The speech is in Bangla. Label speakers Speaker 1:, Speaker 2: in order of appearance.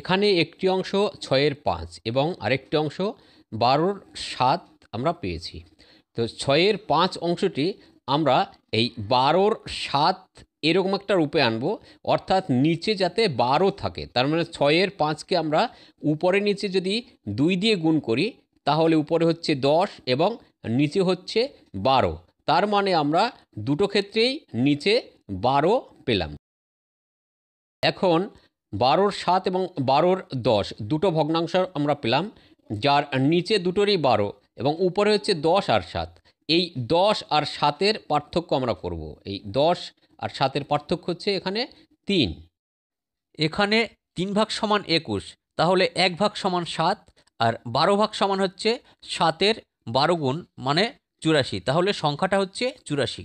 Speaker 1: এখানে একটি অংশ ছয়ের পাঁচ এবং আরেকটি অংশ বারোর সাত আমরা পেয়েছি তো ছয়ের পাঁচ অংশটি আমরা এই বারোর সাত এরকম একটা রূপে আনবো অর্থাৎ নিচে যাতে বারো থাকে তার মানে ছয়ের পাঁচকে আমরা উপরে নিচে যদি দুই দিয়ে গুণ করি তাহলে উপরে হচ্ছে দশ এবং নিচে হচ্ছে বারো তার মানে আমরা দুটো ক্ষেত্রেই নিচে বারো পেলাম এখন বারোর সাত এবং বারোর দশ দুটো ভগ্নাংশ আমরা পেলাম যার নিচে দুটোরই বারো এবং উপরে হচ্ছে দশ আর সাত এই দশ আর সাতের পার্থক্য আমরা করব এই দশ আর সাতের পার্থক্য হচ্ছে এখানে তিন এখানে তিন ভাগ সমান একুশ তাহলে এক ভাগ সমান সাত আর বারো ভাগ সমান হচ্ছে সাতের বারো গুণ মানে চুরাশি তাহলে সংখ্যাটা হচ্ছে চুরাশি